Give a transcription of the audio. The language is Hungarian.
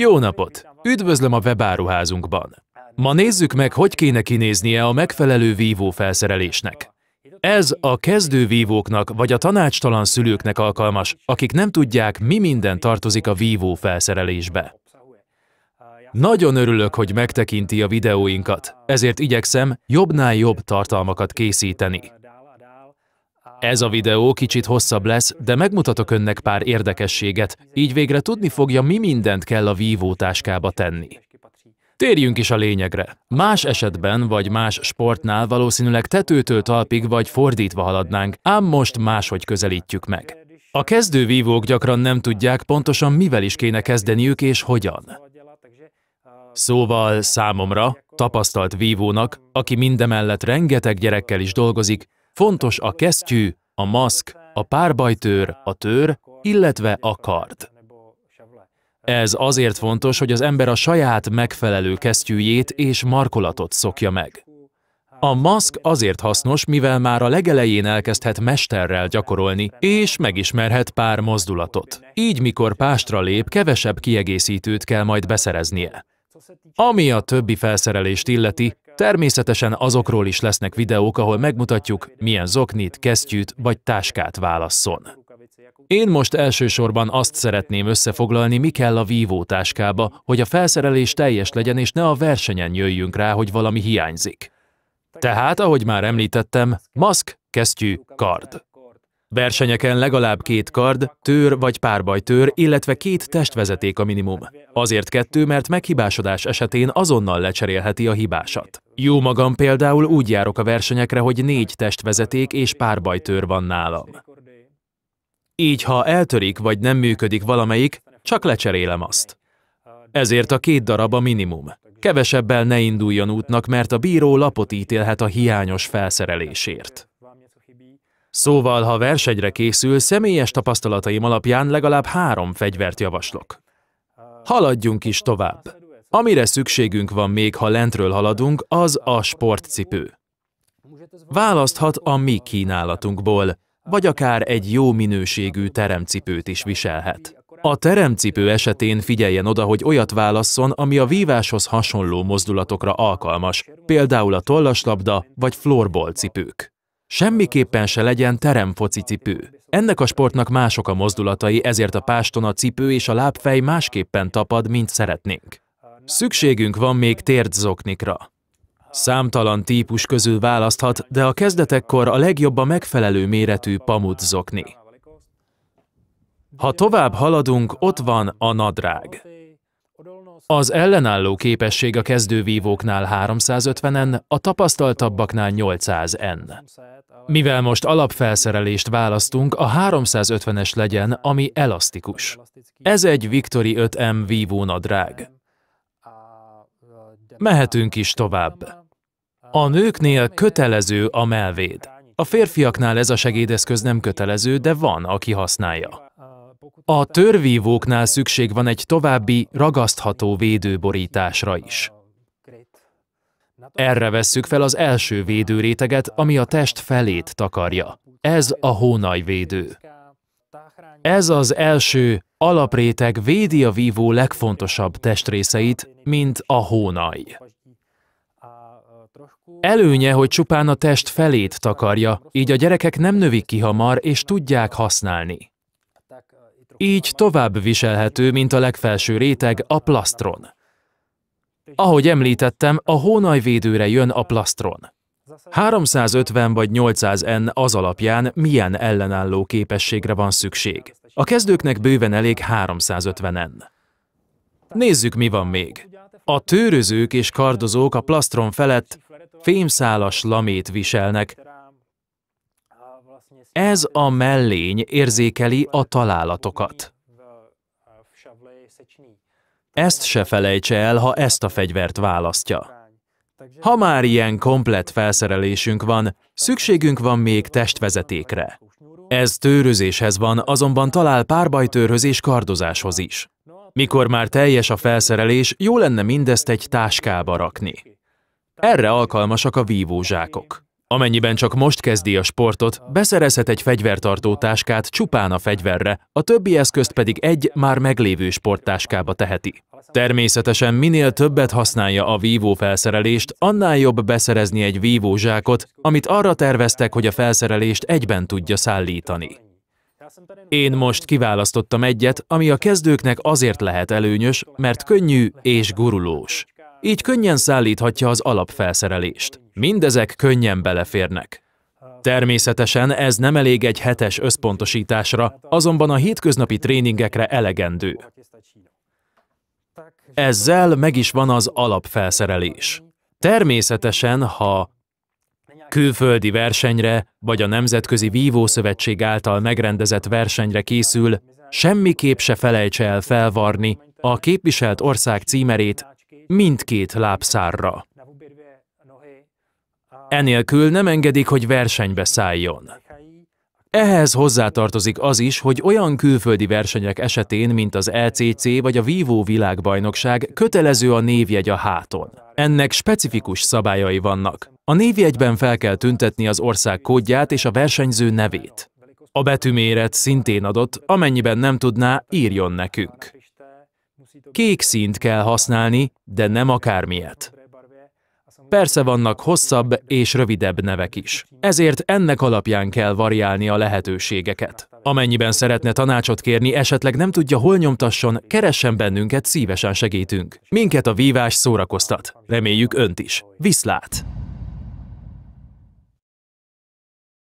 Jó napot! Üdvözlöm a webáruházunkban! Ma nézzük meg, hogy kéne kinéznie a megfelelő vívófelszerelésnek. Ez a kezdő vívóknak vagy a tanácstalan szülőknek alkalmas, akik nem tudják, mi minden tartozik a vívó felszerelésbe. Nagyon örülök, hogy megtekinti a videóinkat, ezért igyekszem jobbnál jobb tartalmakat készíteni. Ez a videó kicsit hosszabb lesz, de megmutatok önnek pár érdekességet, így végre tudni fogja, mi mindent kell a vívótáskába tenni. Térjünk is a lényegre. Más esetben vagy más sportnál valószínűleg tetőtől talpig vagy fordítva haladnánk, ám most máshogy közelítjük meg. A kezdő vívók gyakran nem tudják pontosan mivel is kéne kezdeniük és hogyan. Szóval számomra, tapasztalt vívónak, aki mindemellett rengeteg gyerekkel is dolgozik, Fontos a kesztyű, a maszk, a párbajtőr, a tör, illetve a kard. Ez azért fontos, hogy az ember a saját megfelelő kesztyűjét és markolatot szokja meg. A maszk azért hasznos, mivel már a legelején elkezdhet mesterrel gyakorolni, és megismerhet pár mozdulatot. Így, mikor pástra lép, kevesebb kiegészítőt kell majd beszereznie. Ami a többi felszerelést illeti, Természetesen azokról is lesznek videók, ahol megmutatjuk, milyen zoknit, kesztyűt vagy táskát válasszon. Én most elsősorban azt szeretném összefoglalni, mi kell a vívó táskába, hogy a felszerelés teljes legyen, és ne a versenyen jöjjünk rá, hogy valami hiányzik. Tehát, ahogy már említettem, maszk, kesztyű, kard. Versenyeken legalább két kard, tőr vagy párbajtőr, illetve két testvezeték a minimum. Azért kettő, mert meghibásodás esetén azonnal lecserélheti a hibásat. Jó magam például úgy járok a versenyekre, hogy négy testvezeték és párbajtőr van nálam. Így, ha eltörik vagy nem működik valamelyik, csak lecserélem azt. Ezért a két darab a minimum. Kevesebbel ne induljon útnak, mert a bíró lapot ítélhet a hiányos felszerelésért. Szóval, ha versenyre készül, személyes tapasztalataim alapján legalább három fegyvert javaslok. Haladjunk is tovább. Amire szükségünk van még, ha lentről haladunk, az a sportcipő. Választhat a mi kínálatunkból, vagy akár egy jó minőségű teremcipőt is viselhet. A teremcipő esetén figyeljen oda, hogy olyat válasszon, ami a víváshoz hasonló mozdulatokra alkalmas, például a tollaslabda vagy floorball cipők. Semmiképpen se legyen teremfoci cipő. Ennek a sportnak mások a mozdulatai, ezért a páston a cipő és a lábfej másképpen tapad, mint szeretnénk. Szükségünk van még tért zoknikra. Számtalan típus közül választhat, de a kezdetekkor a legjobb a megfelelő méretű pamut zokni. Ha tovább haladunk, ott van a nadrág. Az ellenálló képesség a kezdővívóknál 350-en, a tapasztaltabbaknál 800-en. Mivel most alapfelszerelést választunk, a 350-es legyen, ami elasztikus. Ez egy Victory 5M vívónadrág. Mehetünk is tovább. A nőknél kötelező a melvéd. A férfiaknál ez a segédeszköz nem kötelező, de van, aki használja. A törvívóknál szükség van egy további ragasztható védőborításra is. Erre vesszük fel az első védőréteget, ami a test felét takarja. Ez a hónajvédő. Ez az első alapréteg védi a vívó legfontosabb testrészeit, mint a hónaj. Előnye, hogy csupán a test felét takarja, így a gyerekek nem növik ki hamar, és tudják használni. Így tovább viselhető, mint a legfelső réteg, a plastron. Ahogy említettem, a hónajvédőre jön a plastron. 350 vagy 800 N az alapján milyen ellenálló képességre van szükség. A kezdőknek bőven elég 350 N. Nézzük, mi van még. A tőrözők és kardozók a plastron felett fémszálas lamét viselnek. Ez a mellény érzékeli a találatokat. Ezt se felejtse el, ha ezt a fegyvert választja. Ha már ilyen komplet felszerelésünk van, szükségünk van még testvezetékre. Ez tőrözéshez van, azonban talál párbajtőrhöz és kardozáshoz is. Mikor már teljes a felszerelés, jó lenne mindezt egy táskába rakni. Erre alkalmasak a vívózsákok. Amennyiben csak most kezdi a sportot, beszerezhet egy fegyvertartó táskát csupán a fegyverre, a többi eszközt pedig egy már meglévő sporttáskába teheti. Természetesen minél többet használja a vívó felszerelést, annál jobb beszerezni egy zsákot, amit arra terveztek, hogy a felszerelést egyben tudja szállítani. Én most kiválasztottam egyet, ami a kezdőknek azért lehet előnyös, mert könnyű és gurulós. Így könnyen szállíthatja az alapfelszerelést. Mindezek könnyen beleférnek. Természetesen ez nem elég egy hetes összpontosításra, azonban a hétköznapi tréningekre elegendő. Ezzel meg is van az alapfelszerelés. Természetesen, ha külföldi versenyre vagy a Nemzetközi Vívószövetség által megrendezett versenyre készül, semmiképp se felejtse el felvarni a képviselt ország címerét mindkét lábszárra. Enélkül nem engedik, hogy versenybe szálljon. Ehhez hozzátartozik az is, hogy olyan külföldi versenyek esetén, mint az LCC e vagy a Vívó világbajnokság, kötelező a névjegy a háton. Ennek specifikus szabályai vannak. A névjegyben fel kell tüntetni az ország kódját és a versenyző nevét. A betűméret szintén adott, amennyiben nem tudná, írjon nekünk. Kék színt kell használni, de nem akármilyet. Persze vannak hosszabb és rövidebb nevek is. Ezért ennek alapján kell variálni a lehetőségeket. Amennyiben szeretne tanácsot kérni, esetleg nem tudja, hol nyomtasson, keressen bennünket, szívesen segítünk. Minket a vívás szórakoztat. Reméljük önt is. Viszlát!